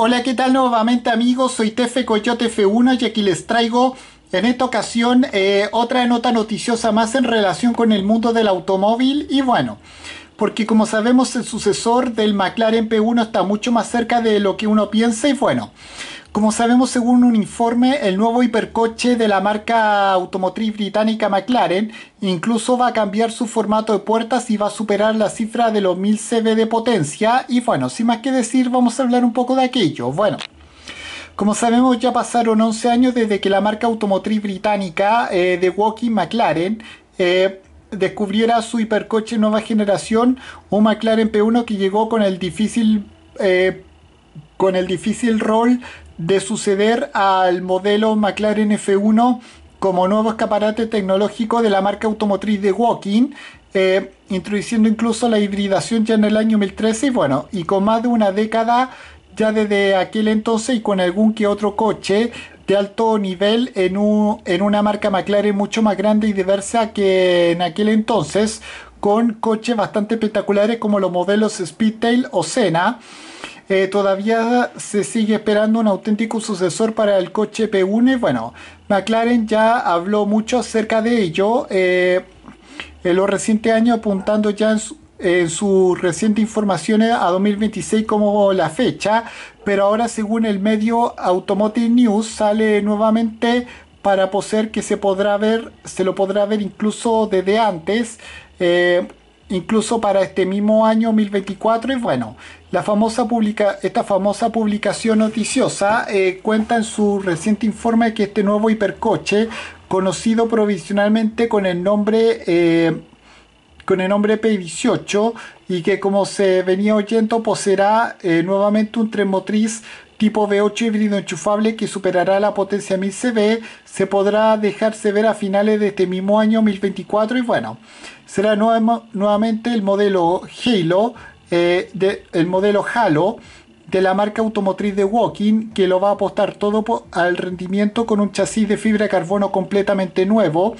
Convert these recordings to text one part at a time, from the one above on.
Hola, ¿qué tal nuevamente amigos? Soy Tefe Coyote F1 y aquí les traigo en esta ocasión eh, otra nota noticiosa más en relación con el mundo del automóvil y bueno, porque como sabemos el sucesor del McLaren P1 está mucho más cerca de lo que uno piensa y bueno, como sabemos según un informe, el nuevo hipercoche de la marca automotriz británica McLaren incluso va a cambiar su formato de puertas y va a superar la cifra de los 1000 CV de potencia. Y bueno, sin más que decir, vamos a hablar un poco de aquello. Bueno, como sabemos, ya pasaron 11 años desde que la marca automotriz británica eh, de Walking McLaren eh, descubriera su hipercoche nueva generación, un McLaren P1 que llegó con el difícil, eh, con el difícil rol de suceder al modelo McLaren F1 como nuevo escaparate tecnológico de la marca automotriz de Walking, eh, introduciendo incluso la hibridación ya en el año 2013 y bueno, y con más de una década ya desde aquel entonces y con algún que otro coche de alto nivel en, en una marca McLaren mucho más grande y diversa que en aquel entonces, con coches bastante espectaculares como los modelos Speedtail o Senna. Eh, todavía se sigue esperando un auténtico sucesor para el coche P1. Bueno, McLaren ya habló mucho acerca de ello eh, en los recientes años, apuntando ya en su, recientes informaciones reciente a 2026 como la fecha, pero ahora según el medio Automotive News sale nuevamente para poseer que se podrá ver, se lo podrá ver incluso desde antes. Eh, incluso para este mismo año 2024 y bueno, la famosa esta famosa publicación noticiosa eh, cuenta en su reciente informe que este nuevo hipercoche, conocido provisionalmente con el nombre eh, con el nombre P18 y que como se venía oyendo poseerá eh, nuevamente un tren motriz tipo V8 híbrido enchufable que superará la potencia 1000 CV, se podrá dejarse ver a finales de este mismo año 2024 y bueno, será nuevamente el modelo Halo, eh, de, el modelo Halo de la marca automotriz de Walking que lo va a apostar todo al rendimiento con un chasis de fibra de carbono completamente nuevo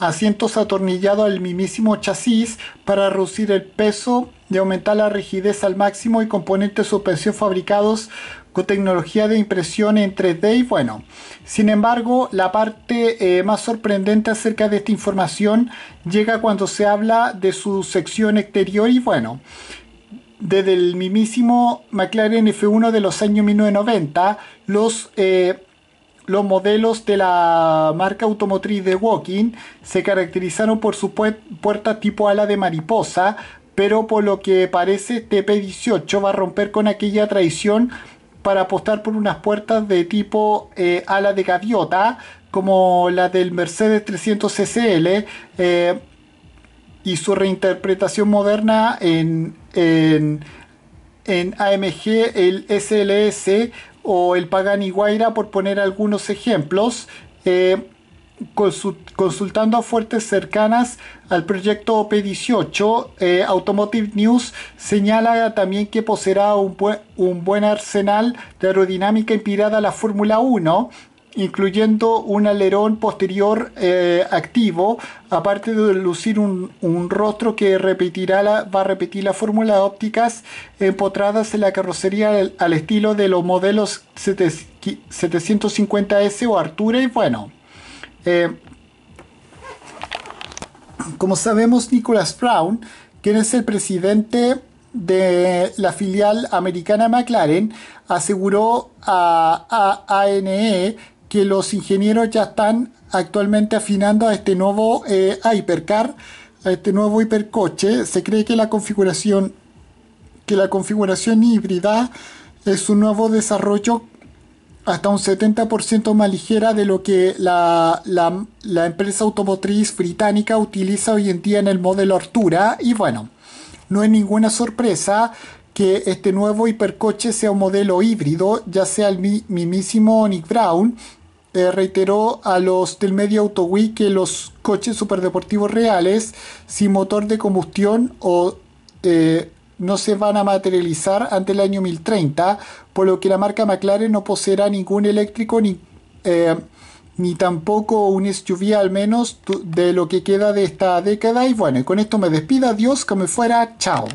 asientos atornillados al mismísimo chasis para reducir el peso de aumentar la rigidez al máximo y componentes de suspensión fabricados con tecnología de impresión en 3D y bueno. Sin embargo, la parte eh, más sorprendente acerca de esta información llega cuando se habla de su sección exterior y bueno. Desde el mismísimo McLaren F1 de los años 1990, los, eh, los modelos de la marca automotriz de Walking se caracterizaron por su puerta tipo ala de mariposa, pero por lo que parece TP18 va a romper con aquella traición para apostar por unas puertas de tipo eh, ala de gaviota, como la del Mercedes 300 CCL eh, y su reinterpretación moderna en, en, AMG, el SLS o el Pagani Guaira, por poner algunos ejemplos. Eh, consultando a fuertes cercanas al proyecto OP18. Eh, Automotive News señala también que poseerá un, buen arsenal de aerodinámica inspirada a la Fórmula 1 incluyendo un alerón posterior eh, activo, aparte de lucir un, rostro que repetirá la, va a repetir la fórmula ópticas empotradas en la carrocería al, estilo de los modelos 750S o Artura y bueno. Eh, como sabemos, Nicholas Brown, quien es el presidente de la filial americana McLaren, aseguró a, ANE que los ingenieros ya están actualmente afinando a este nuevo hipercar, eh, a este nuevo hipercoche. Se cree que la configuración, que la configuración híbrida es un nuevo desarrollo hasta un 70% más ligera de lo que la, empresa automotriz británica utiliza hoy en día en el modelo Artura. Y bueno, no es ninguna sorpresa que este nuevo hipercoche sea un modelo híbrido, ya sea el mismísimo Nick Brown. Eh, reiteró a los del medio AutoWeek que los coches superdeportivos reales sin motor de combustión o eh, no se van a materializar ante el año 2030 por lo que la marca McLaren no poseerá ningún eléctrico ni, eh, ni tampoco un SUV al menos de lo que queda de esta década. Y bueno, con esto me despido, adiós, que me fuera, chao.